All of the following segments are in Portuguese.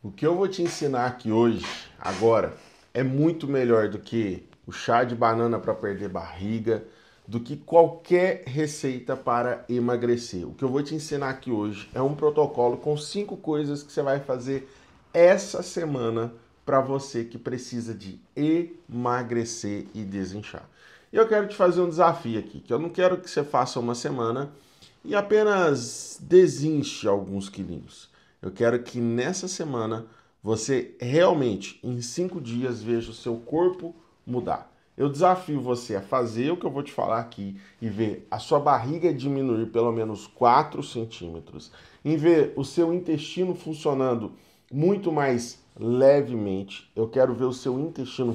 O que eu vou te ensinar aqui hoje, agora, é muito melhor do que o chá de banana para perder barriga, do que qualquer receita para emagrecer. O que eu vou te ensinar aqui hoje é um protocolo com cinco coisas que você vai fazer essa semana para você que precisa de emagrecer e desinchar. E eu quero te fazer um desafio aqui, que eu não quero que você faça uma semana e apenas desinche alguns quilinhos. Eu quero que nessa semana você realmente, em cinco dias, veja o seu corpo mudar. Eu desafio você a fazer o que eu vou te falar aqui e ver a sua barriga diminuir pelo menos 4 centímetros, em ver o seu intestino funcionando muito mais levemente. Eu quero ver o seu intestino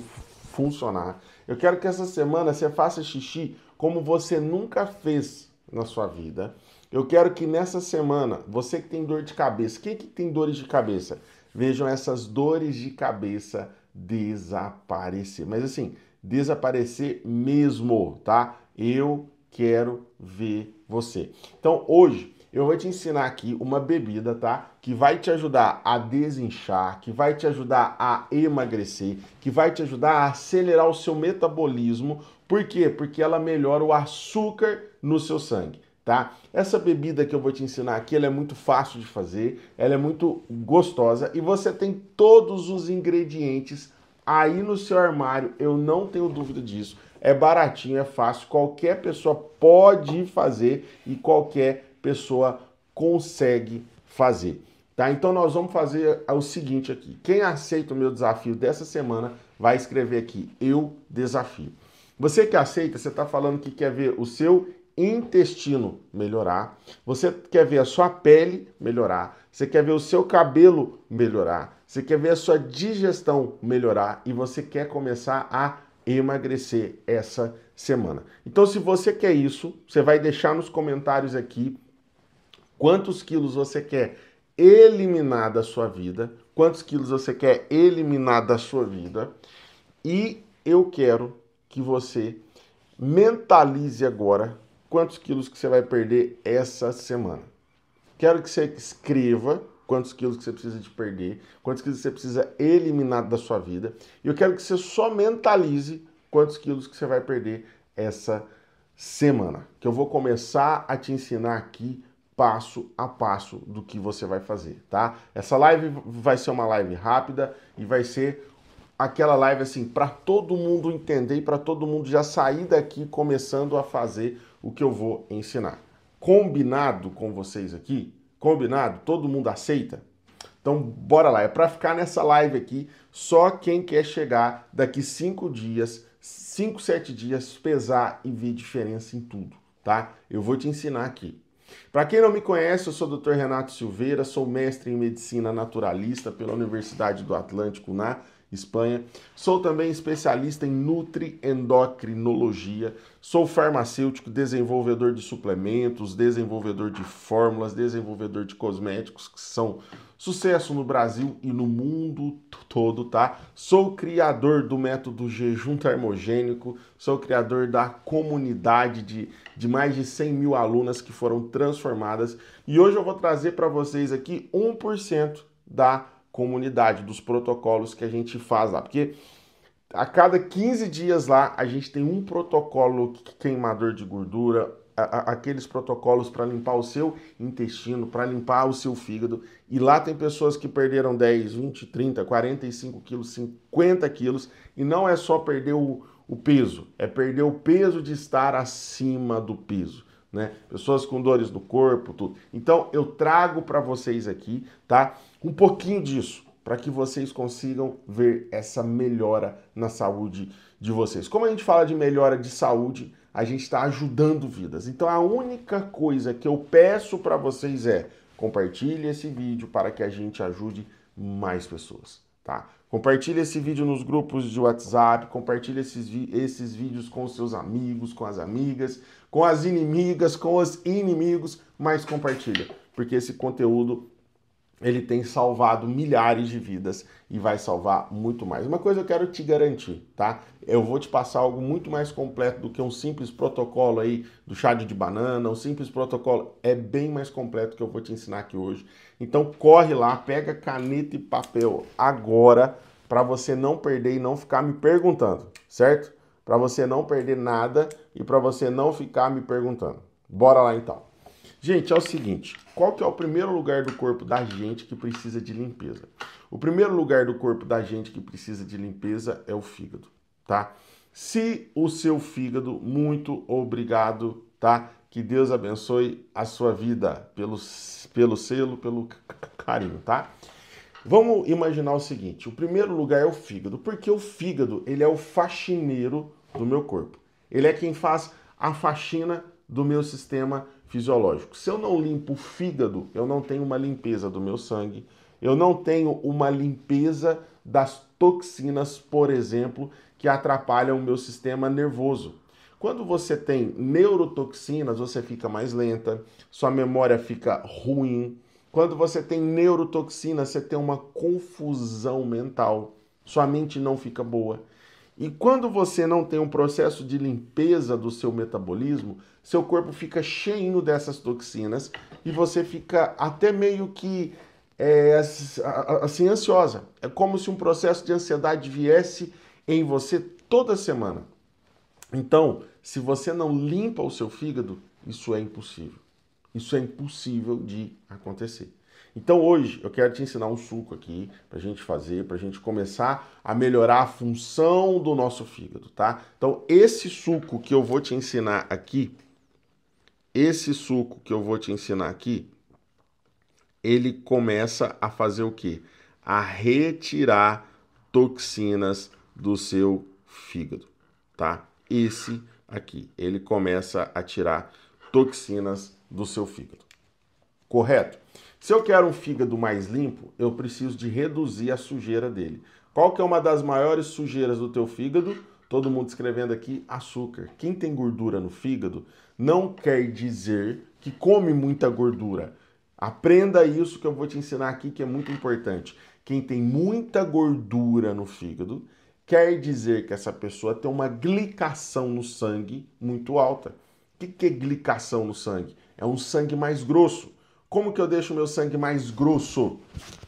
funcionar. Eu quero que essa semana você faça xixi como você nunca fez na sua vida. Eu quero que nessa semana, você que tem dor de cabeça, quem que tem dores de cabeça? Vejam essas dores de cabeça desaparecer. Mas assim, desaparecer mesmo, tá? Eu quero ver você. Então, hoje eu vou te ensinar aqui uma bebida, tá? Que vai te ajudar a desinchar, que vai te ajudar a emagrecer, que vai te ajudar a acelerar o seu metabolismo. Por quê? Porque ela melhora o açúcar no seu sangue tá? Essa bebida que eu vou te ensinar aqui, ela é muito fácil de fazer, ela é muito gostosa e você tem todos os ingredientes aí no seu armário, eu não tenho dúvida disso. É baratinho, é fácil, qualquer pessoa pode fazer e qualquer pessoa consegue fazer. Tá? Então nós vamos fazer o seguinte aqui. Quem aceita o meu desafio dessa semana vai escrever aqui eu desafio. Você que aceita, você está falando que quer ver o seu intestino melhorar, você quer ver a sua pele melhorar, você quer ver o seu cabelo melhorar, você quer ver a sua digestão melhorar e você quer começar a emagrecer essa semana. Então, se você quer isso, você vai deixar nos comentários aqui quantos quilos você quer eliminar da sua vida, quantos quilos você quer eliminar da sua vida. E eu quero que você mentalize agora quantos quilos que você vai perder essa semana. Quero que você escreva quantos quilos que você precisa de perder, quantos quilos você precisa eliminar da sua vida. E eu quero que você só mentalize quantos quilos que você vai perder essa semana. Que eu vou começar a te ensinar aqui passo a passo do que você vai fazer, tá? Essa live vai ser uma live rápida e vai ser aquela live assim para todo mundo entender e para todo mundo já sair daqui começando a fazer o que eu vou ensinar. Combinado com vocês aqui? Combinado? Todo mundo aceita? Então bora lá, é para ficar nessa live aqui, só quem quer chegar daqui cinco dias, cinco sete dias, pesar e ver diferença em tudo, tá? Eu vou te ensinar aqui. Para quem não me conhece, eu sou o Dr. Renato Silveira, sou mestre em medicina naturalista pela Universidade do Atlântico na Espanha. Sou também especialista em nutriendocrinologia. Sou farmacêutico, desenvolvedor de suplementos, desenvolvedor de fórmulas, desenvolvedor de cosméticos, que são sucesso no Brasil e no mundo todo, tá? Sou criador do método jejum termogênico, sou criador da comunidade de, de mais de 100 mil alunas que foram transformadas. E hoje eu vou trazer para vocês aqui 1% da comunidade, dos protocolos que a gente faz lá. Porque a cada 15 dias lá, a gente tem um protocolo queimador de gordura, a, a, aqueles protocolos para limpar o seu intestino, para limpar o seu fígado. E lá tem pessoas que perderam 10, 20, 30, 45 quilos, 50 quilos. E não é só perder o, o peso, é perder o peso de estar acima do peso. Né? Pessoas com dores no corpo, tudo. Então eu trago para vocês aqui, tá? um pouquinho disso para que vocês consigam ver essa melhora na saúde de vocês. Como a gente fala de melhora de saúde, a gente está ajudando vidas. Então a única coisa que eu peço para vocês é compartilhe esse vídeo para que a gente ajude mais pessoas, tá? Compartilhe esse vídeo nos grupos de WhatsApp, compartilhe esses, esses vídeos com seus amigos, com as amigas, com as inimigas, com os inimigos, mas compartilha, porque esse conteúdo ele tem salvado milhares de vidas e vai salvar muito mais. Uma coisa eu quero te garantir, tá? Eu vou te passar algo muito mais completo do que um simples protocolo aí do chá de banana, um simples protocolo. É bem mais completo que eu vou te ensinar aqui hoje. Então corre lá, pega caneta e papel agora para você não perder e não ficar me perguntando, certo? Para você não perder nada e para você não ficar me perguntando. Bora lá então. Gente, é o seguinte, qual que é o primeiro lugar do corpo da gente que precisa de limpeza? O primeiro lugar do corpo da gente que precisa de limpeza é o fígado, tá? Se o seu fígado, muito obrigado, tá? Que Deus abençoe a sua vida pelo, pelo selo, pelo carinho, tá? Vamos imaginar o seguinte, o primeiro lugar é o fígado, porque o fígado, ele é o faxineiro do meu corpo. Ele é quem faz a faxina do meu sistema fisiológico. Se eu não limpo o fígado, eu não tenho uma limpeza do meu sangue, eu não tenho uma limpeza das toxinas, por exemplo, que atrapalham o meu sistema nervoso. Quando você tem neurotoxinas, você fica mais lenta, sua memória fica ruim. Quando você tem neurotoxinas, você tem uma confusão mental, sua mente não fica boa. E quando você não tem um processo de limpeza do seu metabolismo, seu corpo fica cheio dessas toxinas e você fica até meio que é, assim ansiosa. É como se um processo de ansiedade viesse em você toda semana. Então, se você não limpa o seu fígado, isso é impossível. Isso é impossível de acontecer. Então hoje eu quero te ensinar um suco aqui para a gente fazer, para a gente começar a melhorar a função do nosso fígado, tá? Então esse suco que eu vou te ensinar aqui, esse suco que eu vou te ensinar aqui, ele começa a fazer o quê? A retirar toxinas do seu fígado, tá? Esse aqui, ele começa a tirar toxinas do seu fígado. Correto? Se eu quero um fígado mais limpo, eu preciso de reduzir a sujeira dele. Qual que é uma das maiores sujeiras do teu fígado? Todo mundo escrevendo aqui, açúcar. Quem tem gordura no fígado não quer dizer que come muita gordura. Aprenda isso que eu vou te ensinar aqui, que é muito importante. Quem tem muita gordura no fígado quer dizer que essa pessoa tem uma glicação no sangue muito alta. O que é glicação no sangue? É um sangue mais grosso. Como que eu deixo meu sangue mais grosso?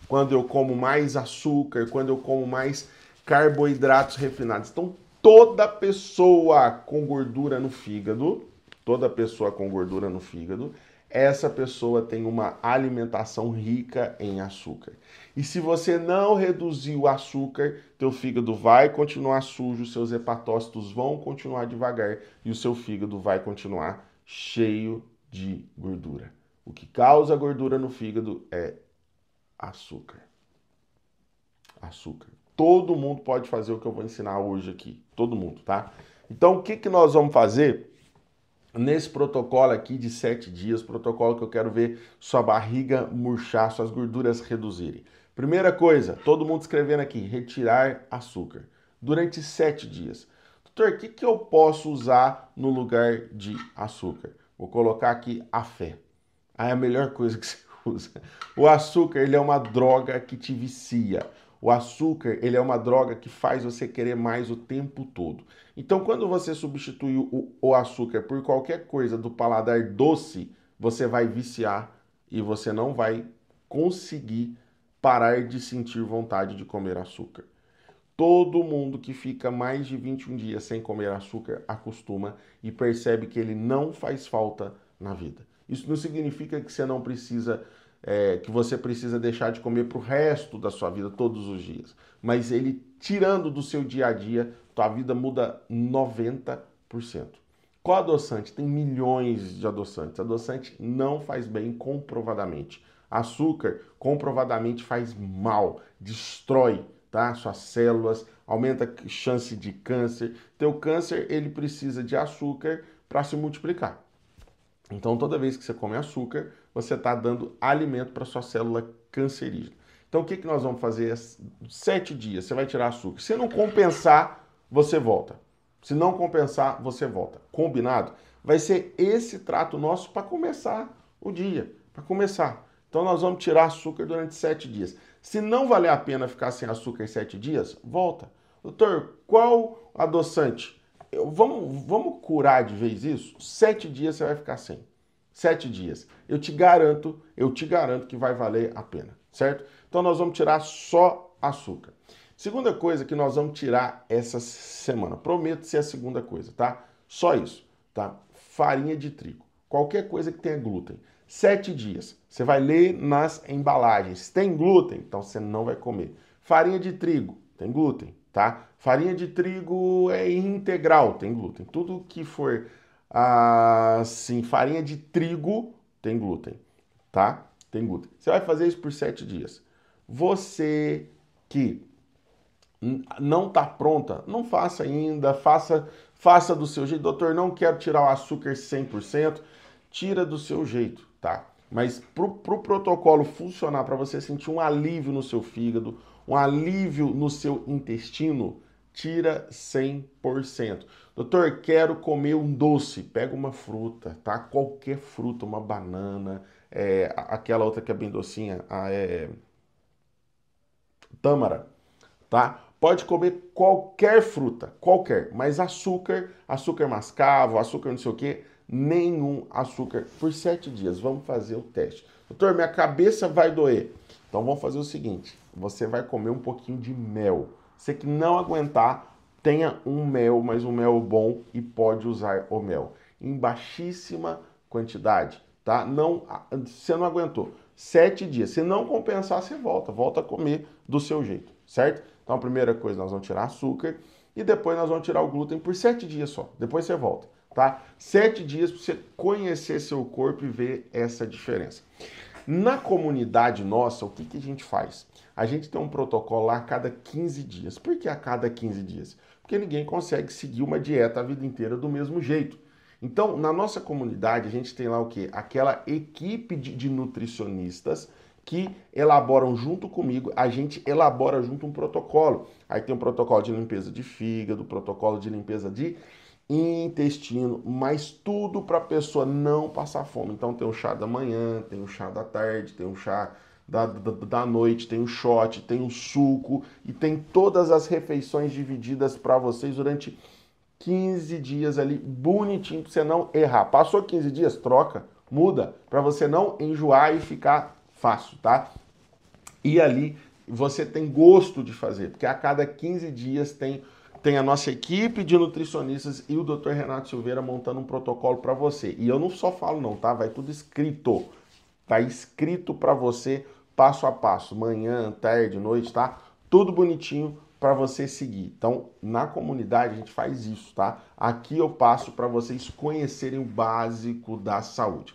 Quando eu como mais açúcar, quando eu como mais carboidratos refinados. Então, toda pessoa com gordura no fígado, toda pessoa com gordura no fígado, essa pessoa tem uma alimentação rica em açúcar. E se você não reduzir o açúcar, teu fígado vai continuar sujo, seus hepatócitos vão continuar devagar e o seu fígado vai continuar cheio de gordura. O que causa gordura no fígado é açúcar. Açúcar. Todo mundo pode fazer o que eu vou ensinar hoje aqui. Todo mundo, tá? Então, o que, que nós vamos fazer nesse protocolo aqui de sete dias? Protocolo que eu quero ver sua barriga murchar, suas gorduras reduzirem. Primeira coisa, todo mundo escrevendo aqui, retirar açúcar durante sete dias. Doutor, o que, que eu posso usar no lugar de açúcar? Vou colocar aqui a fé. Ah, é a melhor coisa que você usa. O açúcar, ele é uma droga que te vicia. O açúcar, ele é uma droga que faz você querer mais o tempo todo. Então, quando você substitui o, o açúcar por qualquer coisa do paladar doce, você vai viciar e você não vai conseguir parar de sentir vontade de comer açúcar. Todo mundo que fica mais de 21 dias sem comer açúcar acostuma e percebe que ele não faz falta na vida. Isso não significa que você não precisa, é, que você precisa deixar de comer para o resto da sua vida todos os dias. Mas ele tirando do seu dia a dia, tua vida muda 90%. Qual adoçante? Tem milhões de adoçantes. Adoçante não faz bem comprovadamente. Açúcar comprovadamente faz mal, destrói tá? suas células, aumenta a chance de câncer. Teu câncer ele precisa de açúcar para se multiplicar. Então, toda vez que você come açúcar, você está dando alimento para sua célula cancerígena. Então, o que, que nós vamos fazer? Sete dias, você vai tirar açúcar. Se não compensar, você volta. Se não compensar, você volta. Combinado? Vai ser esse trato nosso para começar o dia, para começar. Então, nós vamos tirar açúcar durante sete dias. Se não valer a pena ficar sem açúcar em sete dias, volta. Doutor, qual adoçante? eu, vamos, vamos curar de vez isso? Sete dias você vai ficar sem. Sete dias. Eu te garanto, eu te garanto que vai valer a pena, certo? Então nós vamos tirar só açúcar. Segunda coisa que nós vamos tirar essa semana, prometo ser a segunda coisa, tá? Só isso, tá? Farinha de trigo, qualquer coisa que tenha glúten. Sete dias. Você vai ler nas embalagens. Tem glúten, então você não vai comer. Farinha de trigo, tem glúten tá? Farinha de trigo é integral, tem glúten. Tudo que for assim, farinha de trigo tem glúten, tá? Tem glúten. Você vai fazer isso por sete dias. Você que não está pronta, não faça ainda, faça faça do seu jeito. Doutor, não quero tirar o açúcar 100%, tira do seu jeito, tá? Mas para o pro protocolo funcionar, para você sentir um alívio no seu fígado, um alívio no seu intestino, tira 100%. Doutor, quero comer um doce. Pega uma fruta, tá? Qualquer fruta, uma banana, é, aquela outra que é bem docinha, a é, tâmara, tá? Pode comer qualquer fruta, qualquer, mas açúcar, açúcar mascavo, açúcar não sei o que, nenhum açúcar por sete dias. Vamos fazer o teste. Doutor, minha cabeça vai doer. Então vamos fazer o seguinte: você vai comer um pouquinho de mel. Você que não aguentar, tenha um mel, mas um mel bom e pode usar o mel em baixíssima quantidade, tá? Não, ah, você não aguentou. Sete dias. Se não compensar, você volta. Volta a comer do seu jeito, certo? Então a primeira coisa, nós vamos tirar açúcar e depois nós vamos tirar o glúten por sete dias só. Depois você volta, tá? Sete dias para você conhecer seu corpo e ver essa diferença. Na comunidade nossa, o que, que a gente faz? A gente tem um protocolo lá a cada 15 dias. Por que a cada 15 dias? Porque ninguém consegue seguir uma dieta a vida inteira do mesmo jeito. Então, na nossa comunidade, a gente tem lá o quê? Aquela equipe de, de nutricionistas que elaboram junto comigo, a gente elabora junto um protocolo. Aí tem um protocolo de limpeza de fígado, protocolo de limpeza de intestino, mas tudo para a pessoa não passar fome. Então tem o chá da manhã, tem o chá da tarde, tem o chá da, da, da noite, tem o shot, tem o suco e tem todas as refeições divididas para vocês durante 15 dias ali, bonitinho, para você não errar. Passou 15 dias, troca, muda, para você não enjoar e ficar fácil, tá? E ali você tem gosto de fazer, porque a cada 15 dias tem tem a nossa equipe de nutricionistas e o Dr. Renato Silveira montando um protocolo para você. E eu não só falo não, tá? Vai tudo escrito. Tá escrito para você passo a passo, manhã, tarde, noite, tá? Tudo bonitinho para você seguir. Então, na comunidade a gente faz isso, tá? Aqui eu passo para vocês conhecerem o básico da saúde.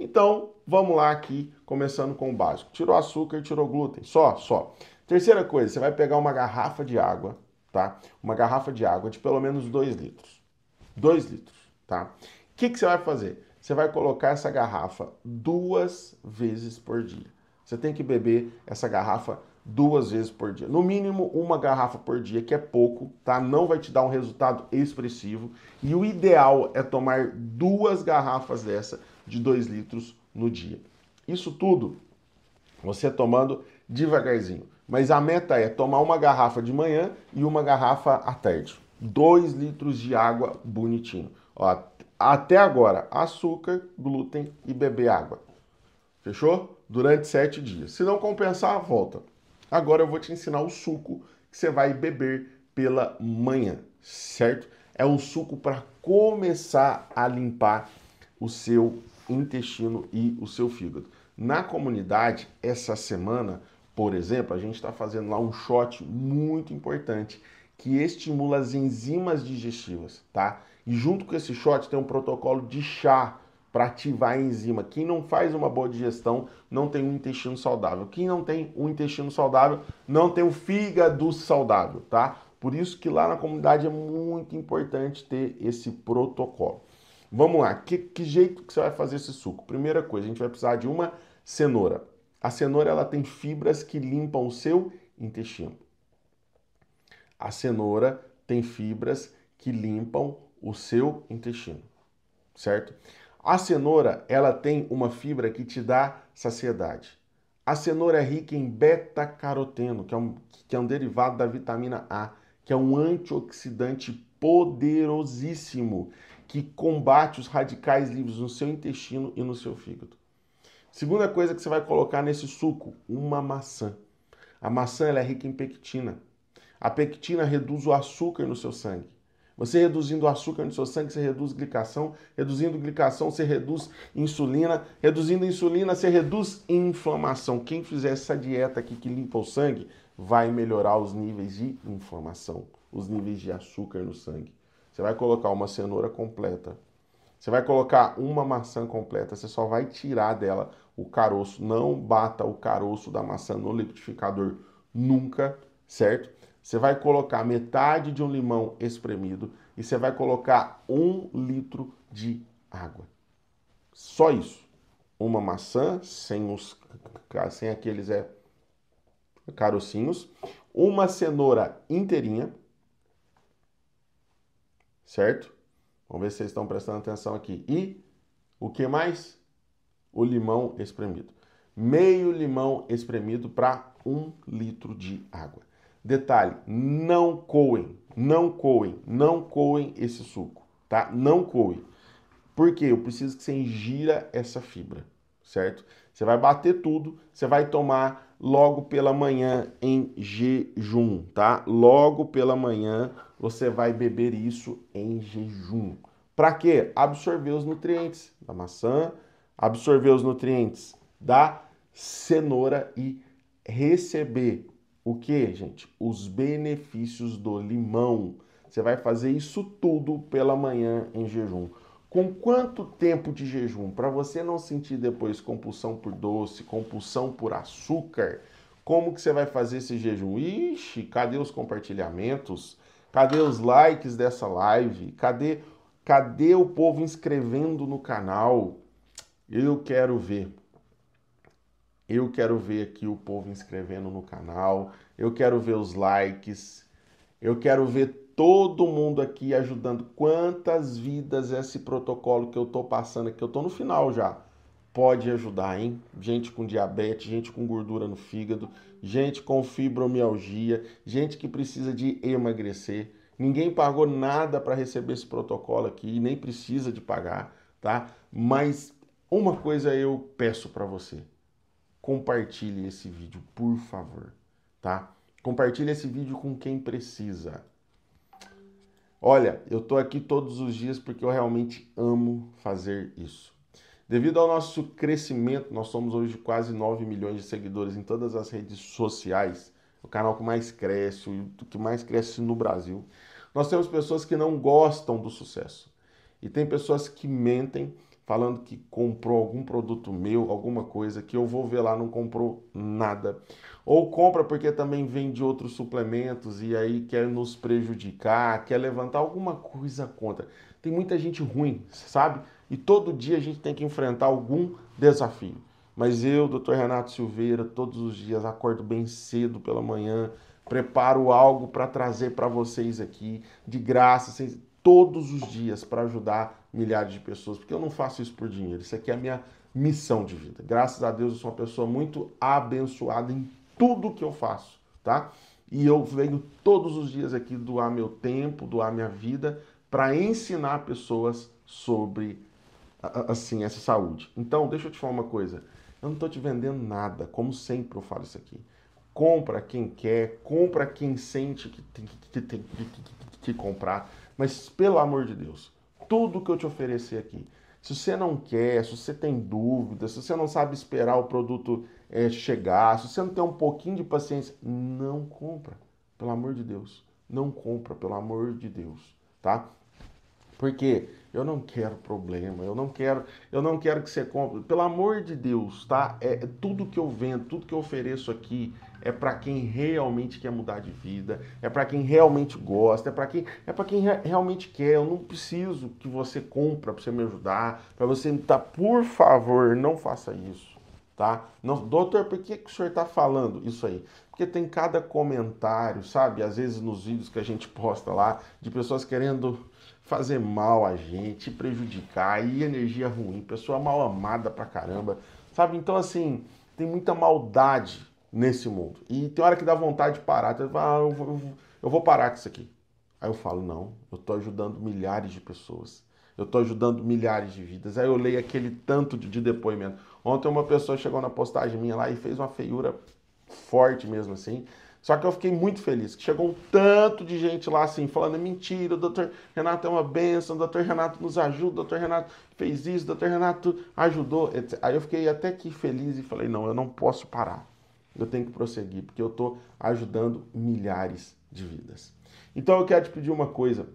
Então, vamos lá aqui, começando com o básico. Tirou açúcar, tirou glúten, só, só. Terceira coisa, você vai pegar uma garrafa de água, tá? Uma garrafa de água de pelo menos 2 litros. 2 litros, tá? O que, que você vai fazer? Você vai colocar essa garrafa duas vezes por dia. Você tem que beber essa garrafa duas vezes por dia. No mínimo, uma garrafa por dia, que é pouco, tá? Não vai te dar um resultado expressivo. E o ideal é tomar duas garrafas dessa de 2 litros no dia. Isso tudo você tomando devagarzinho. Mas a meta é tomar uma garrafa de manhã e uma garrafa à tarde. 2 litros de água bonitinho. Ó, até agora, açúcar, glúten e beber água. Fechou? Durante 7 dias. Se não compensar, volta. Agora eu vou te ensinar o suco que você vai beber pela manhã, certo? É um suco para começar a limpar o seu intestino e o seu fígado. Na comunidade, essa semana, por exemplo, a gente está fazendo lá um shot muito importante que estimula as enzimas digestivas, tá? E junto com esse shot tem um protocolo de chá para ativar a enzima. Quem não faz uma boa digestão não tem um intestino saudável. Quem não tem um intestino saudável não tem um fígado saudável, tá? Por isso que lá na comunidade é muito importante ter esse protocolo. Vamos lá, que, que jeito que você vai fazer esse suco? Primeira coisa, a gente vai precisar de uma cenoura. A cenoura ela tem fibras que limpam o seu intestino. A cenoura tem fibras que limpam o seu intestino, certo? A cenoura ela tem uma fibra que te dá saciedade. A cenoura é rica em beta-caroteno, que, é um, que é um derivado da vitamina A, que é um antioxidante poderosíssimo que combate os radicais livres no seu intestino e no seu fígado. Segunda coisa que você vai colocar nesse suco, uma maçã. A maçã é rica em pectina. A pectina reduz o açúcar no seu sangue. Você reduzindo o açúcar no seu sangue, você reduz glicação. Reduzindo glicação, você reduz insulina. Reduzindo insulina, você reduz inflamação. Quem fizer essa dieta aqui que limpa o sangue, vai melhorar os níveis de inflamação, os níveis de açúcar no sangue. Você vai colocar uma cenoura completa, você vai colocar uma maçã completa, você só vai tirar dela o caroço. Não bata o caroço da maçã no liquidificador nunca, certo? Você vai colocar metade de um limão espremido e você vai colocar um litro de água. Só isso. Uma maçã sem os sem aqueles é carocinhos, uma cenoura inteirinha, certo? Vamos ver se vocês estão prestando atenção aqui. E o que mais? O limão espremido. Meio limão espremido para um litro de água. Detalhe, não coem, não coem, não coem esse suco, tá? Não coem. Porque eu preciso que você ingira essa fibra, certo? Você vai bater tudo, você vai tomar logo pela manhã em jejum, tá? Logo pela manhã você vai beber isso em jejum. Para quê? Absorver os nutrientes da maçã, absorver os nutrientes da cenoura e receber o que, gente? Os benefícios do limão. Você vai fazer isso tudo pela manhã em jejum. Com quanto tempo de jejum? Para você não sentir depois compulsão por doce, compulsão por açúcar, como que você vai fazer esse jejum? Ixi, cadê os compartilhamentos? Cadê os likes dessa live? Cadê, cadê o povo inscrevendo no canal? Eu quero ver. Eu quero ver aqui o povo inscrevendo no canal. Eu quero ver os likes. Eu quero ver todo mundo aqui ajudando. Quantas vidas esse protocolo que eu tô passando aqui? Eu tô no final já pode ajudar, hein? Gente com diabetes, gente com gordura no fígado, gente com fibromialgia, gente que precisa de emagrecer. Ninguém pagou nada para receber esse protocolo aqui, nem precisa de pagar, tá? Mas uma coisa eu peço para você. Compartilhe esse vídeo, por favor, tá? Compartilhe esse vídeo com quem precisa. Olha, eu tô aqui todos os dias porque eu realmente amo fazer isso. Devido ao nosso crescimento, nós somos hoje quase 9 milhões de seguidores em todas as redes sociais, é o canal que mais cresce, o que mais cresce no Brasil. Nós temos pessoas que não gostam do sucesso. E tem pessoas que mentem falando que comprou algum produto meu, alguma coisa que eu vou ver lá não comprou nada. Ou compra porque também vende outros suplementos e aí quer nos prejudicar, quer levantar alguma coisa contra. Tem muita gente ruim, sabe? E todo dia a gente tem que enfrentar algum desafio. Mas eu, doutor Renato Silveira, todos os dias acordo bem cedo pela manhã, preparo algo para trazer para vocês aqui, de graça, sem, todos os dias, para ajudar milhares de pessoas, porque eu não faço isso por dinheiro. Isso aqui é a minha missão de vida. Graças a Deus eu sou uma pessoa muito abençoada em tudo que eu faço, tá? E eu venho todos os dias aqui doar meu tempo, doar minha vida para ensinar pessoas sobre assim, essa saúde. Então, deixa eu te falar uma coisa. Eu não estou te vendendo nada, como sempre eu falo isso aqui. Compra quem quer, compra quem sente que tem que, tem, que, que, que comprar, mas pelo amor de Deus, tudo que eu te oferecer aqui, se você não quer, se você tem dúvida, se você não sabe esperar o produto é, chegar, se você não tem um pouquinho de paciência, não compra, pelo amor de Deus. Não compra, pelo amor de Deus, tá? Porque eu não quero problema, eu não quero, eu não quero que você compre. Pelo amor de Deus, tá? É, é tudo que eu vendo, tudo que eu ofereço aqui é para quem realmente quer mudar de vida, é para quem realmente gosta, é para quem é para quem realmente quer. Eu não preciso que você compra para você me ajudar, para você me tá, por favor, não faça isso. Tá? Não, doutor, por que, que o senhor está falando isso aí? porque tem cada comentário, sabe? Às vezes nos vídeos que a gente posta lá, de pessoas querendo fazer mal a gente, prejudicar, e energia ruim, pessoa mal amada pra caramba, sabe? Então, assim, tem muita maldade nesse mundo. E tem hora que dá vontade de parar, tu ah, eu vou, eu vou parar com isso aqui. Aí eu falo, não, eu tô ajudando milhares de pessoas. Eu estou ajudando milhares de vidas. Aí eu leio aquele tanto de, de, depoimento. Ontem uma pessoa chegou na postagem minha lá e fez uma feiura forte mesmo assim. Só que eu fiquei muito feliz, que chegou um tanto de gente lá assim, falando, é mentira, o doutor Renato é uma benção, o doutor Renato nos ajuda, o doutor Renato fez isso, o doutor Renato ajudou, etc. Aí eu fiquei até que feliz e falei, não, eu não posso parar, eu tenho que prosseguir, porque eu estou ajudando milhares de vidas. Então eu quero te pedir uma coisa,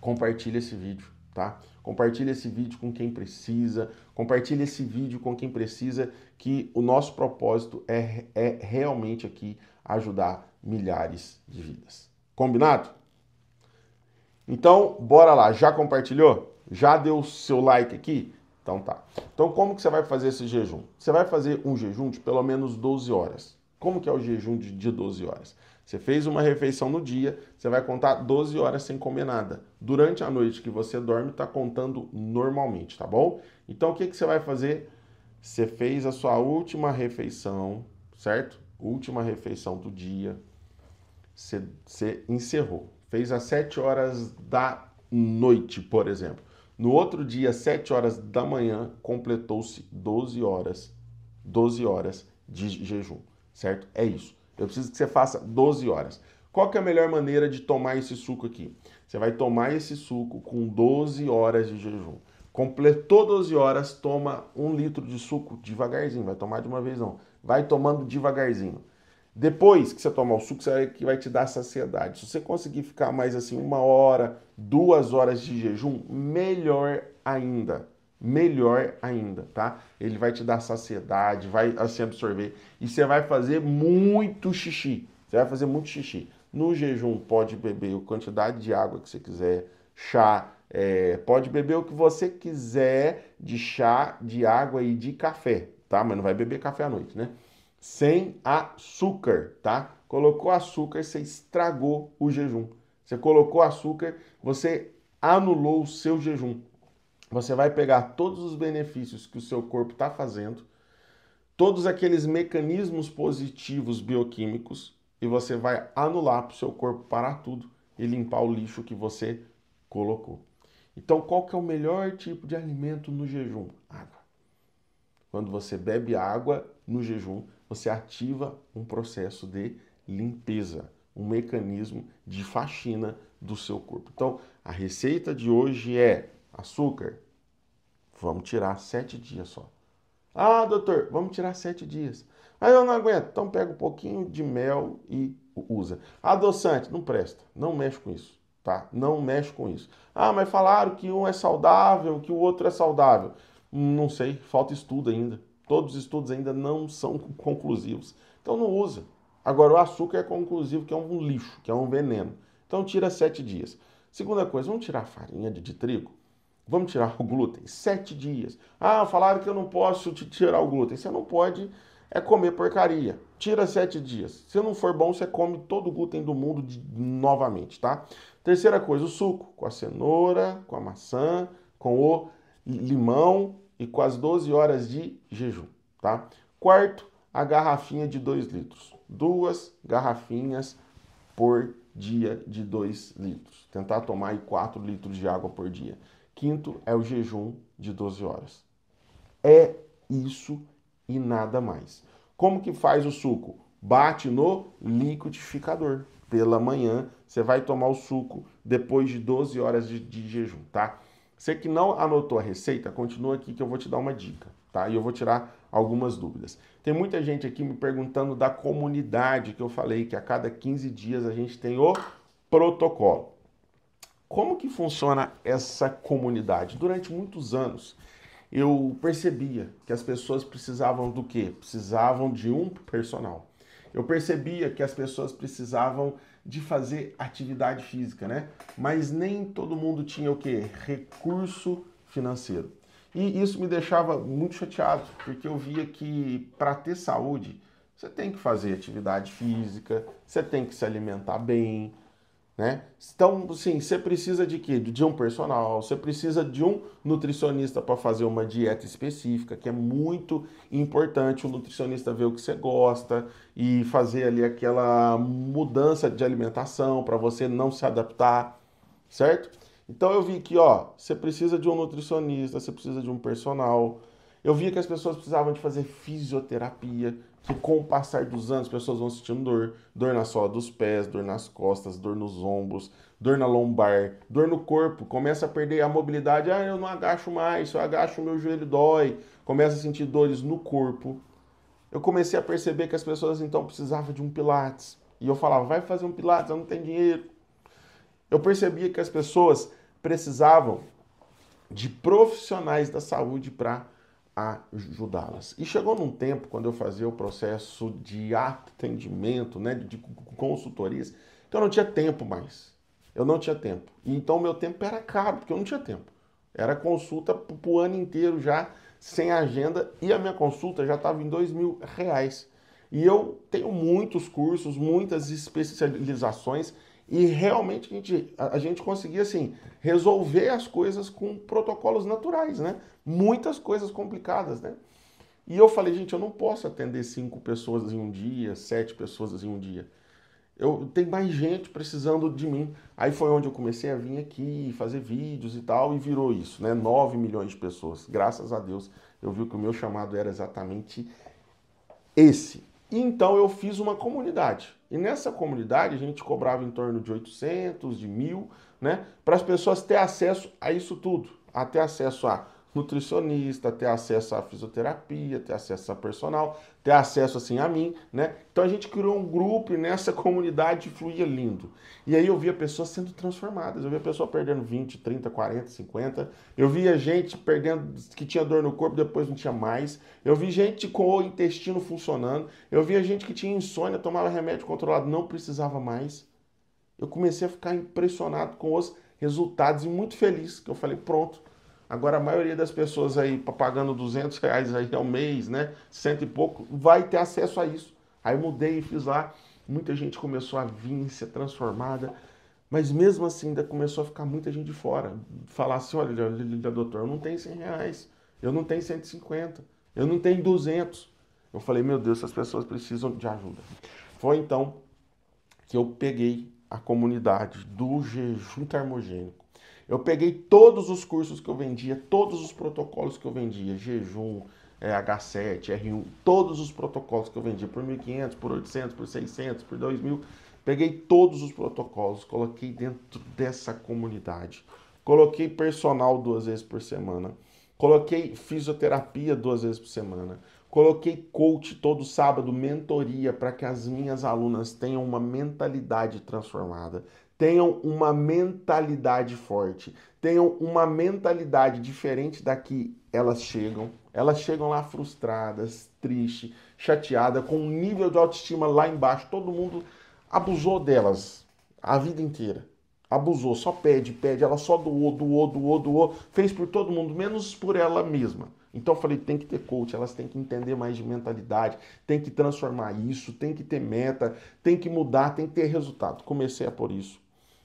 compartilhe esse vídeo, tá? compartilhe esse vídeo com quem precisa, compartilhe esse vídeo com quem precisa, que o nosso propósito é, é realmente aqui ajudar milhares de vidas. Combinado? Então, bora lá. Já compartilhou? Já deu o seu like aqui? Então tá. Então como que você vai fazer esse jejum? Você vai fazer um jejum de pelo menos 12 horas. Como que é o jejum de, de 12 horas? Você fez uma refeição no dia, você vai contar 12 horas sem comer nada. Durante a noite que você dorme, está contando normalmente, tá bom? Então o que, que você vai fazer? Você fez a sua última refeição, certo? última refeição do dia, você encerrou. Fez às 7 horas da noite, por exemplo. No outro dia, às 7 horas da manhã, completou-se 12 horas, 12 horas de jejum, certo? É isso. Eu preciso que você faça 12 horas. Qual é a melhor maneira de tomar esse suco aqui? Você vai tomar esse suco com 12 horas de jejum. Completou 12 horas, toma um litro de suco devagarzinho, vai tomar de uma vez não. Vai tomando devagarzinho. Depois que você tomar o suco, você que vai te dar saciedade. Se você conseguir ficar mais assim uma hora, duas horas de jejum, melhor ainda. Melhor ainda, tá? Ele vai te dar saciedade, vai assim absorver e você vai fazer muito xixi. Você vai fazer muito xixi. No jejum pode beber a quantidade de água que você quiser, chá, é, pode beber o que você quiser de chá, de água e de café, tá? Mas não vai beber café à noite, né? Sem açúcar, tá? Colocou açúcar, você estragou o jejum. Você colocou açúcar, você anulou o seu jejum. Você vai pegar todos os benefícios que o seu corpo está fazendo, todos aqueles mecanismos positivos bioquímicos, e você vai anular para o seu corpo parar tudo e limpar o lixo que você colocou. Então, qual que é o melhor tipo de alimento no jejum? Água. Quando você bebe água no jejum, você ativa um processo de limpeza, um mecanismo de faxina do seu corpo. Então, a receita de hoje é açúcar. Vamos tirar sete dias só. Ah, doutor, vamos tirar sete dias. Ah, eu não aguento. Então pega um pouquinho de mel e usa. Adoçante, não presta. Não mexe com isso, tá? Não mexe com isso. Ah, mas falaram que um é saudável, que o outro é saudável. Não sei, falta estudo ainda. Todos os estudos ainda não são conclusivos. Então não usa. Agora, o açúcar é conclusivo, que é um lixo, que é um veneno. Então tira sete dias. Segunda coisa, vamos tirar a farinha de, de trigo? Vamos tirar o glúten? Sete dias. Ah, falaram que eu não posso te tirar o glúten. Você não pode é comer porcaria. Tira sete dias. Se não for bom, você come todo o glúten do mundo de, novamente, tá? Terceira coisa, o suco. Com a cenoura, com a maçã, com o limão e com as 12 horas de jejum, tá? Quarto, a garrafinha de 2 litros. Duas garrafinhas por dia de 2 litros. Tentar tomar 4 litros de água por dia. Quinto é o jejum de 12 horas. É isso e nada mais. Como que faz o suco? Bate no liquidificador. Pela manhã, você vai tomar o suco depois de 12 horas de, de jejum, tá? Você que não anotou a receita, continua aqui que eu vou te dar uma dica, tá? E eu vou tirar algumas dúvidas. Tem muita gente aqui me perguntando da comunidade que eu falei que a cada 15 dias a gente tem o protocolo. Como que funciona essa comunidade? Durante muitos anos eu percebia que as pessoas precisavam do quê? Precisavam de um personal. Eu percebia que as pessoas precisavam de fazer atividade física, né? Mas nem todo mundo tinha o que? Recurso financeiro. E isso me deixava muito chateado, porque eu via que para ter saúde, você tem que fazer atividade física, você tem que se alimentar bem, né? Então, sim, você precisa de quê? De um personal, você precisa de um nutricionista para fazer uma dieta específica, que é muito importante o nutricionista ver o que você gosta e fazer ali aquela mudança de alimentação para você não se adaptar, certo? Então eu vi que, ó, você precisa de um nutricionista, você precisa de um personal. Eu vi que as pessoas precisavam de fazer fisioterapia, que com o passar dos anos as pessoas vão sentindo dor, dor na sola dos pés, dor nas costas, dor nos ombros, dor na lombar, dor no corpo, começa a perder a mobilidade, ah, eu não agacho mais, se eu agacho meu joelho dói, começa a sentir dores no corpo. Eu comecei a perceber que as pessoas então precisavam de um pilates. E eu falava, vai fazer um pilates, eu não tenho dinheiro. Eu percebia que as pessoas precisavam de profissionais da saúde para ajudá-las. E chegou num tempo, quando eu fazia o processo de atendimento, né, de consultorias, que eu não tinha tempo mais. Eu não tinha tempo. Então, meu tempo era caro, porque eu não tinha tempo. Era consulta para o ano inteiro já, sem agenda, e a minha consulta já estava em dois mil reais. E eu tenho muitos cursos, muitas especializações, e realmente a gente, a, a gente conseguia, assim, resolver as coisas com protocolos naturais, né? Muitas coisas complicadas, né? E eu falei, gente, eu não posso atender cinco pessoas em um dia, sete pessoas em um dia. Eu tenho mais gente precisando de mim. Aí foi onde eu comecei a vir aqui, fazer vídeos e tal, e virou isso, né? 9 milhões de pessoas. Graças a Deus, eu vi que o meu chamado era exatamente esse. Então eu fiz uma comunidade. E nessa comunidade a gente cobrava em torno de 800, de mil, né, para as pessoas ter acesso a isso tudo, a ter acesso a nutricionista, ter acesso à fisioterapia, ter acesso a personal, ter acesso assim a mim, né? Então a gente criou um grupo e nessa comunidade fluía lindo. E aí eu via pessoas sendo transformadas, eu via pessoas perdendo 20, 30, 40, 50. Eu via gente perdendo que tinha dor no corpo, depois não tinha mais. Eu vi gente com o intestino funcionando. Eu via gente que tinha insônia, tomava remédio controlado, não precisava mais. Eu comecei a ficar impressionado com os resultados e muito feliz, que eu falei, pronto, Agora, a maioria das pessoas aí pagando 200 reais aí ao mês, né? Cento e pouco, vai ter acesso a isso. Aí eu mudei e fiz lá. Muita gente começou a vir, ser transformada. Mas mesmo assim, ainda começou a ficar muita gente de fora. Falar assim, olha, doutor, eu não tenho 100 reais. Eu não tenho 150. Eu não tenho 200. Eu falei, meu Deus, essas pessoas precisam de ajuda. Foi então que eu peguei a comunidade do jejum termogênico eu peguei todos os cursos que eu vendia, todos os protocolos que eu vendia, jejum, é, H7, R1, todos os protocolos que eu vendia por 1.500, por 800, por 600, por 2.000. Peguei todos os protocolos, coloquei dentro dessa comunidade. Coloquei personal duas vezes por semana. Coloquei fisioterapia duas vezes por semana. Coloquei coach todo sábado, mentoria, para que as minhas alunas tenham uma mentalidade transformada, tenham uma mentalidade forte, tenham uma mentalidade diferente da que elas chegam. Elas chegam lá frustradas, tristes, chateadas, com um nível de autoestima lá embaixo. Todo mundo abusou delas a vida inteira. Abusou, só pede, pede. Ela só doou, doou, doou, doou. Fez por todo mundo, menos por ela mesma. Então eu falei, tem que ter coach, elas têm que entender mais de mentalidade, tem que transformar isso, tem que ter meta, tem que mudar, tem que ter resultado. Comecei a por isso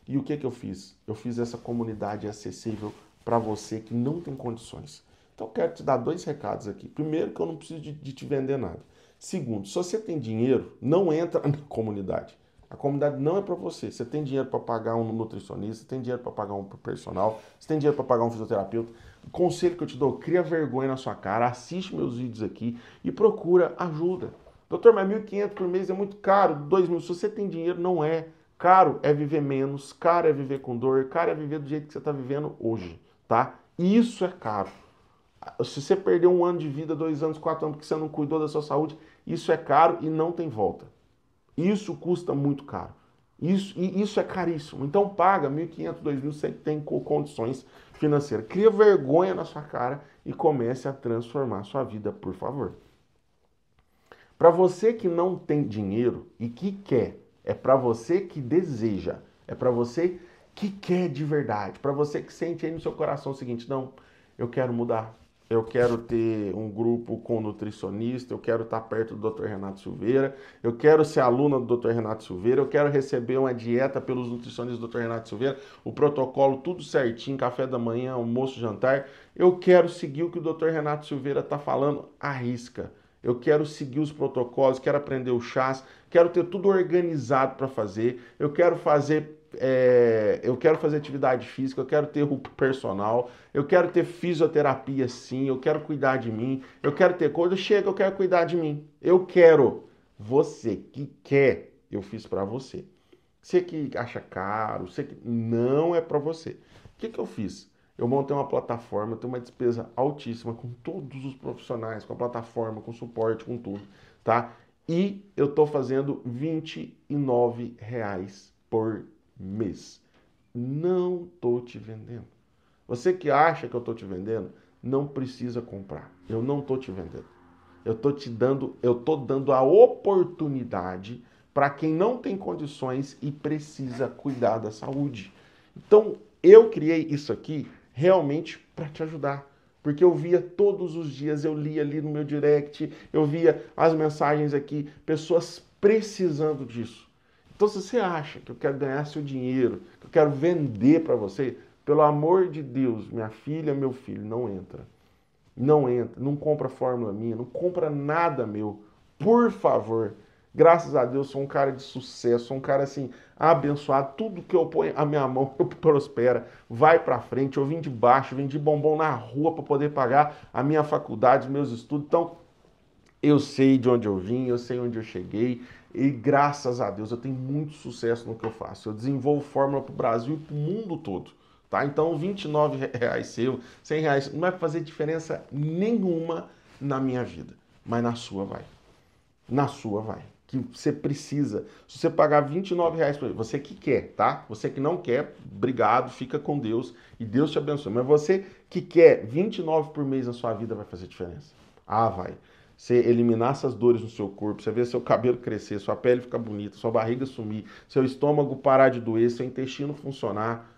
e o que, é que eu fiz? Eu fiz essa comunidade acessível para você que não tem condições. Então, quero te dar dois recados aqui. Primeiro, que eu não preciso de, de, te vender nada. Segundo, se você tem dinheiro, não entra na comunidade. A comunidade não é para você. Você tem dinheiro para pagar um nutricionista, você tem dinheiro para pagar um personal, você tem dinheiro para pagar um fisioterapeuta. O conselho que eu te dou, cria vergonha na sua cara, assiste meus vídeos aqui e procura ajuda. Doutor, mas 1.500 por mês é muito caro, 2.000. Se você tem dinheiro, não é. Caro é viver menos, caro é viver com dor, caro é viver do jeito que você está vivendo hoje, tá? Isso é caro. Se você perder um ano de vida, dois anos, quatro anos, porque você não cuidou da sua saúde, isso é caro e não tem volta. Isso custa muito caro. Isso, e isso é caríssimo. Então paga 1.500, 2.000, você tem condições financeiras. Cria vergonha na sua cara e comece a transformar a sua vida, por favor. Para você que não tem dinheiro e que quer é para você que deseja, é para você que quer de verdade, para você que sente aí no seu coração o seguinte: não, eu quero mudar, eu quero ter um grupo com nutricionista, eu quero estar tá perto do Dr. Renato Silveira, eu quero ser aluna do Dr. Renato Silveira, eu quero receber uma dieta pelos nutricionistas do Dr. Renato Silveira, o protocolo tudo certinho, café da manhã, almoço, jantar. Eu quero seguir o que o Dr. Renato Silveira está falando, arrisca. risca eu quero seguir os protocolos, quero aprender o chás, quero ter tudo organizado para fazer, eu quero fazer é, eu quero fazer atividade física, eu quero ter personal, eu quero ter fisioterapia sim, eu quero cuidar de mim, eu quero ter coisa, chega, eu quero cuidar de mim. Eu quero. Você que quer, eu fiz para você. Você que acha caro, você que não é para você. O que, que eu fiz? Eu montei uma plataforma, tenho uma despesa altíssima com todos os profissionais, com a plataforma, com suporte, com tudo, tá? E eu estou fazendo 29 reais por mês. Não tô te vendendo. Você que acha que eu tô te vendendo, não precisa comprar. Eu não tô te vendendo. Eu tô te dando, eu tô dando a oportunidade para quem não tem condições e precisa cuidar da saúde. Então, eu criei isso aqui realmente para te ajudar. Porque eu via todos os dias, eu lia ali no meu direct, eu via as mensagens aqui, pessoas precisando disso. Então, se você acha que eu quero ganhar seu dinheiro, que eu quero vender para você, pelo amor de Deus, minha filha, meu filho, não entra. Não entra, não compra fórmula minha, não compra nada meu. Por favor, Graças a Deus, sou um cara de sucesso, sou um cara assim, abençoado. Tudo que eu ponho a minha mão prospera, vai para frente. Eu vim de baixo, vendi bombom na rua para poder pagar a minha faculdade, meus estudos. Então, eu sei de onde eu vim, eu sei onde eu cheguei. E graças a Deus, eu tenho muito sucesso no que eu faço. Eu desenvolvo fórmula para o Brasil e para o mundo todo. Tá? Então, 29 reais seu, 100 reais, não vai fazer diferença nenhuma na minha vida. Mas na sua vai. Na sua vai que você precisa. Se você pagar 29 reais mês, você que quer, tá? Você que não quer, obrigado, fica com Deus e Deus te abençoe. Mas você que quer 29 por mês na sua vida vai fazer diferença. Ah, vai. Você eliminar essas dores no seu corpo, você ver seu cabelo crescer, sua pele ficar bonita, sua barriga sumir, seu estômago parar de doer, seu intestino funcionar.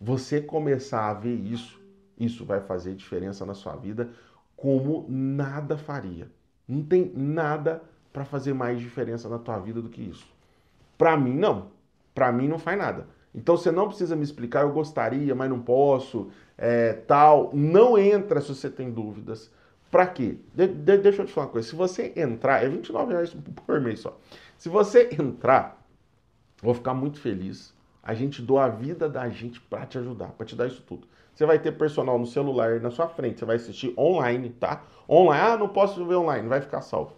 Você começar a ver isso, isso vai fazer diferença na sua vida como nada faria. Não tem nada para fazer mais diferença na tua vida do que isso. Para mim, não. Para mim, não faz nada. Então você não precisa me explicar, eu gostaria, mas não posso, é, tal. Não entra se você tem dúvidas. Para quê? De, de, deixa eu te falar uma coisa. Se você entrar, é R$29,00 reais por mês só. Se você entrar, vou ficar muito feliz. A gente doa a vida da gente para te ajudar, para te dar isso tudo. Você vai ter personal no celular na sua frente, você vai assistir online, tá? Online, ah, não posso ver online, vai ficar salvo.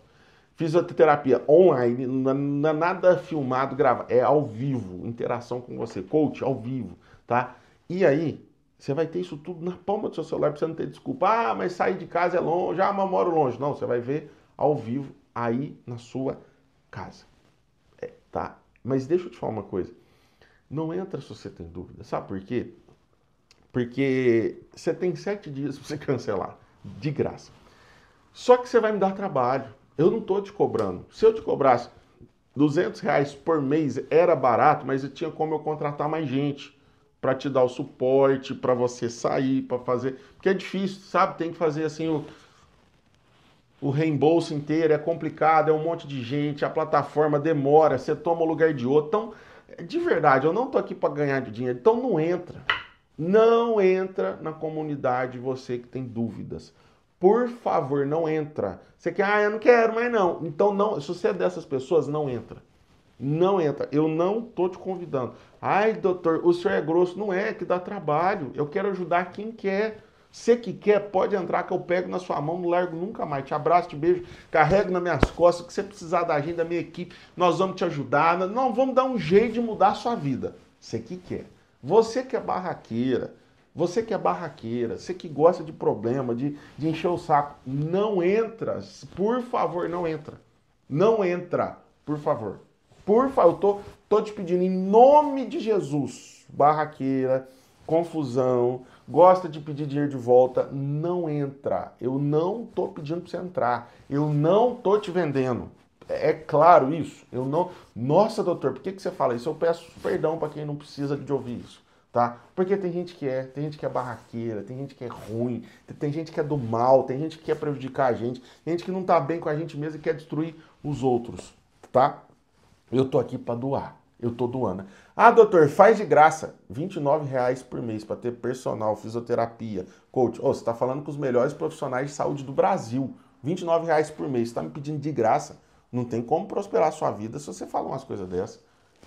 Fisioterapia online, não é, é nada filmado, gravado, é ao vivo, interação com você, coach ao vivo, tá? E aí, você vai ter isso tudo na palma do seu celular, pra você não ter desculpa. Ah, mas sair de casa é longe, ah, mas moro longe. Não, você vai ver ao vivo aí na sua casa, é, tá? Mas deixa eu te falar uma coisa. Não entra se você tem dúvida, sabe por quê? Porque você tem sete dias para você cancelar, de graça. Só que você vai me dar trabalho eu não estou te cobrando. Se eu te cobrasse 200 reais por mês, era barato, mas eu tinha como eu contratar mais gente para te dar o suporte, para você sair, para fazer. Porque é difícil, sabe? Tem que fazer assim o, o reembolso inteiro, é complicado, é um monte de gente, a plataforma demora, você toma o um lugar de outro. Então, de verdade, eu não estou aqui para ganhar dinheiro, então não entra. Não entra na comunidade você que tem dúvidas. Por favor, não entra. Você quer, ah, eu não quero, mas não. Então não, se você é dessas pessoas, não entra. Não entra. Eu não tô te convidando. Ai, doutor, o senhor é grosso. Não é, é, que dá trabalho. Eu quero ajudar quem quer. Você que quer, pode entrar que eu pego na sua mão, não largo nunca mais. Te abraço, te beijo, carrego nas minhas costas. O que você precisar da gente, da minha equipe, nós vamos te ajudar. Não, vamos dar um jeito de mudar a sua vida. Você que quer. Você que é barraqueira, você que é barraqueira, você que gosta de problema, de, de encher o saco, não entra. Por favor, não entra. Não entra, por favor. Por favor, eu tô, tô te pedindo em nome de Jesus, barraqueira, confusão, gosta de pedir dinheiro de volta, não entra. Eu não tô pedindo para você entrar. Eu não tô te vendendo. É claro isso. Eu não. Nossa, doutor, por que, que você fala isso? Eu peço perdão para quem não precisa de ouvir isso tá? Porque tem gente que é, tem gente que é barraqueira, tem gente que é ruim, tem gente que é do mal, tem gente que quer prejudicar a gente, tem gente que não tá bem com a gente mesmo e quer destruir os outros, tá? Eu tô aqui para doar. Eu tô doando. Ah, doutor, faz de graça. R$29,00 por mês para ter personal, fisioterapia, coach. Oh, você está falando com os melhores profissionais de saúde do Brasil. R$29,00 por mês. Você está me pedindo de graça. Não tem como prosperar a sua vida se você falar umas coisas dessas.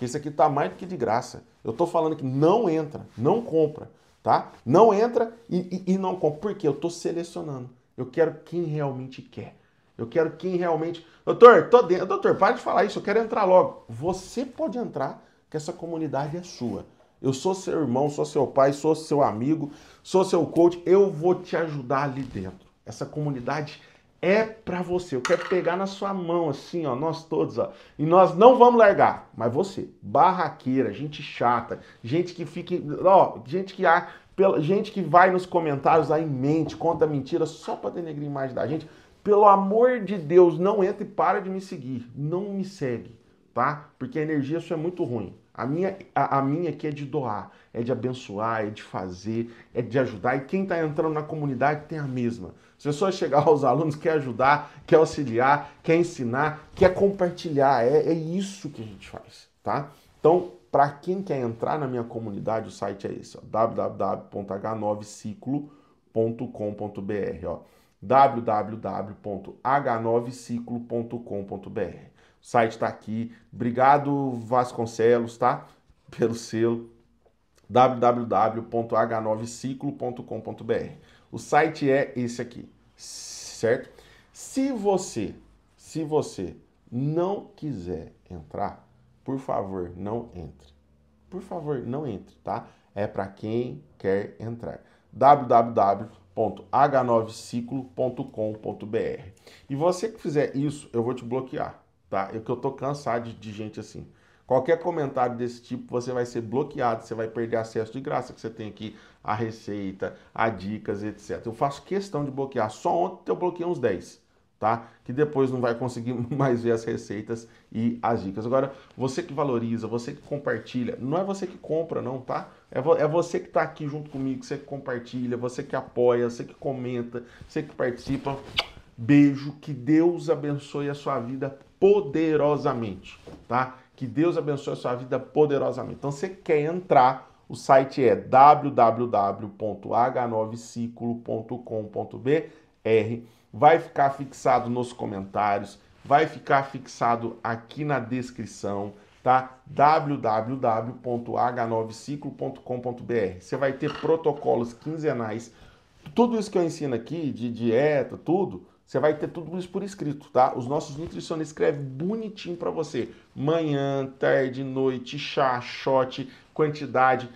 Porque isso aqui está mais do que de graça. Eu estou falando que não entra, não compra, tá? Não entra e, e, e não compra. Por quê? Eu estou selecionando. Eu quero quem realmente quer. Eu quero quem realmente. Doutor, tô dentro. Doutor, para de falar isso, eu quero entrar logo. Você pode entrar, que essa comunidade é sua. Eu sou seu irmão, sou seu pai, sou seu amigo, sou seu coach. Eu vou te ajudar ali dentro. Essa comunidade é para você. Eu quero pegar na sua mão assim, ó, nós todos, ó. E nós não vamos largar, mas você, barraqueira, gente chata, gente que fica, ó, gente que há pela, gente que vai nos comentários aí mente, conta mentira só para denegrir imagem da gente. Pelo amor de Deus, não entre e para de me seguir. Não me segue, tá? Porque a energia sua é muito ruim. A minha, a, a, minha aqui é de doar, é de abençoar, é de fazer, é de ajudar. E quem está entrando na comunidade tem a mesma é só chegar aos alunos, quer ajudar, quer auxiliar, quer ensinar, quer compartilhar. É, é isso que a gente faz, tá? Então, para quem quer entrar na minha comunidade, o site é esse, www.h9ciclo.com.br, ó. www.h9ciclo.com.br. O site está aqui. Obrigado, Vasconcelos, tá? Pelo selo www.h9ciclo.com.br. O site é esse aqui, certo? Se você, se você não quiser entrar, por favor, não entre. Por favor, não entre, tá? É para quem quer entrar. www.h9ciclo.com.br. E você que fizer isso, eu vou te bloquear, tá? Eu é que eu tô cansado de gente assim. Qualquer comentário desse tipo você vai ser bloqueado, você vai perder acesso de graça que você tem aqui a receita, a dicas, etc. Eu faço questão de bloquear. Só ontem eu bloqueei uns 10, tá? Que depois não vai conseguir mais ver as receitas e as dicas. Agora, você que valoriza, você que compartilha, não é você que compra, não, tá? É, vo é você que está aqui junto comigo, você que compartilha, você que apoia, você que comenta, você que participa. Beijo, que Deus abençoe a sua vida poderosamente, tá? Que Deus abençoe a sua vida poderosamente. Então, você quer entrar, o site é www.h9ciclo.com.br. Vai ficar fixado nos comentários, vai ficar fixado aqui na descrição, tá? www.h9ciclo.com.br. Você vai ter protocolos quinzenais. Tudo isso que eu ensino aqui de dieta, tudo, você vai ter tudo isso por escrito, tá? Os nossos nutricionistas escrevem bonitinho para você. Manhã, tarde, noite, chá, shot, quantidade,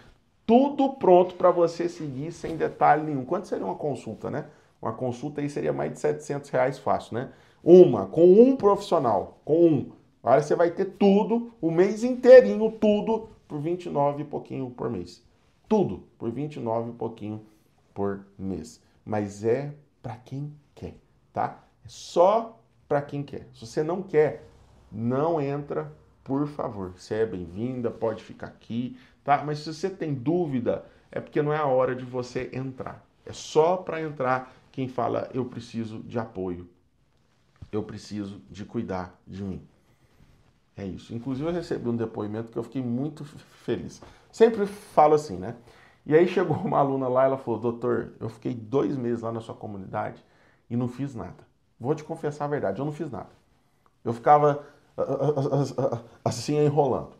tudo pronto para você seguir sem detalhe nenhum. Quanto seria uma consulta, né? Uma consulta aí seria mais de 700 reais fácil, né? Uma, com um profissional, com um. Agora você vai ter tudo, o mês inteirinho, tudo, por 29 e pouquinho por mês. Tudo por 29 e pouquinho por mês. Mas é para quem tá? É só para quem quer. Se você não quer, não entra, por favor. Você é bem-vinda, pode ficar aqui, tá? Mas se você tem dúvida, é porque não é a hora de você entrar. É só para entrar quem fala eu preciso de apoio. Eu preciso de cuidar de mim. É isso. Inclusive eu recebi um depoimento que eu fiquei muito feliz. Sempre falo assim, né? E aí chegou uma aluna lá, ela falou: "Doutor, eu fiquei dois meses lá na sua comunidade e não fiz nada. Vou te confessar a verdade, eu não fiz nada. Eu ficava ah, ah, ah, assim enrolando.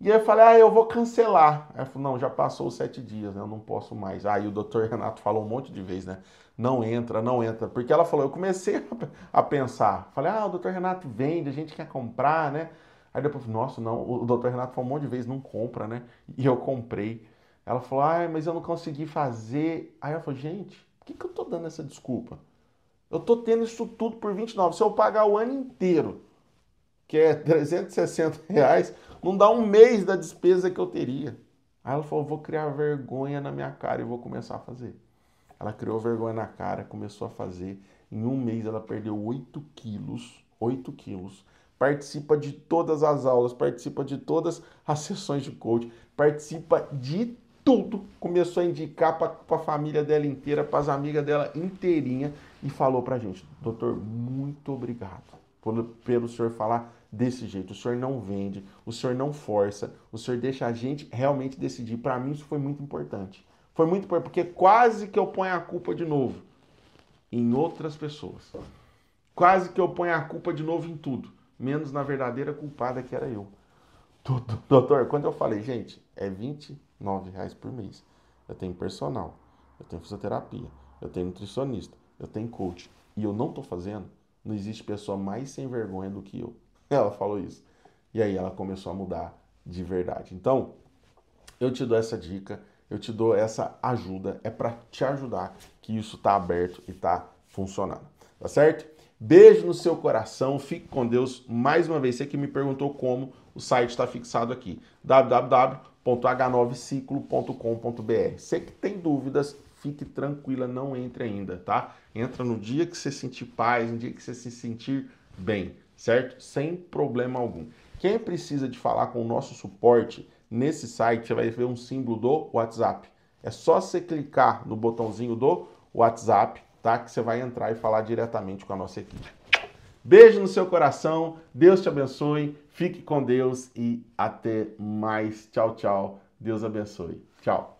E aí eu falei, ah, eu vou cancelar. Aí eu falei, não, já passou os sete dias, né? Eu não posso mais. Aí o doutor Renato falou um monte de vezes, né? Não entra, não entra. Porque ela falou, eu comecei a pensar. Falei, ah, o doutor Renato vende, a gente quer comprar, né? Aí depois, nossa, não, o doutor Renato falou um monte de vezes, não compra, né? E eu comprei. Ela falou, ah, mas eu não consegui fazer. Aí eu falei, gente, que, que eu estou dando essa desculpa? Eu estou tendo isso tudo por 29. Se eu pagar o ano inteiro, que é 360 reais, não dá um mês da despesa que eu teria. Aí ela falou, vou criar vergonha na minha cara e vou começar a fazer. Ela criou vergonha na cara, começou a fazer. Em um mês ela perdeu 8 quilos, 8 quilos. Participa de todas as aulas, participa de todas as sessões de coach, participa de tudo, começou a indicar para a família dela inteira, para as amigas dela inteirinha e falou para a gente: Doutor, muito obrigado pelo, pelo senhor falar desse jeito. O senhor não vende, o senhor não força, o senhor deixa a gente realmente decidir. Para mim, isso foi muito importante. Foi muito importante, porque quase que eu ponho a culpa de novo em outras pessoas. Quase que eu ponho a culpa de novo em tudo, menos na verdadeira culpada que era eu. Doutor, quando eu falei, gente, é 20 9 reais por mês. Eu tenho personal, eu tenho fisioterapia, eu tenho nutricionista, eu tenho coach. E eu não estou fazendo, não existe pessoa mais sem vergonha do que eu. Ela falou isso. E aí ela começou a mudar de verdade. Então, eu te dou essa dica, eu te dou essa ajuda, é para te ajudar que isso está aberto e está funcionando. Tá certo? Beijo no seu coração, fique com Deus. Mais uma vez, você que me perguntou como, o site está fixado aqui: www h 9 ciclocombr Você que tem dúvidas, fique tranquila, não entre ainda, tá? Entra no dia que você sentir paz, no dia que você se sentir bem, certo? Sem problema algum. Quem precisa de falar com o nosso suporte, nesse site você vai ver um símbolo do WhatsApp. É só você clicar no botãozinho do WhatsApp, tá? Que você vai entrar e falar diretamente com a nossa equipe. Beijo no seu coração, Deus te abençoe, fique com Deus e até mais. Tchau, tchau. Deus abençoe. Tchau.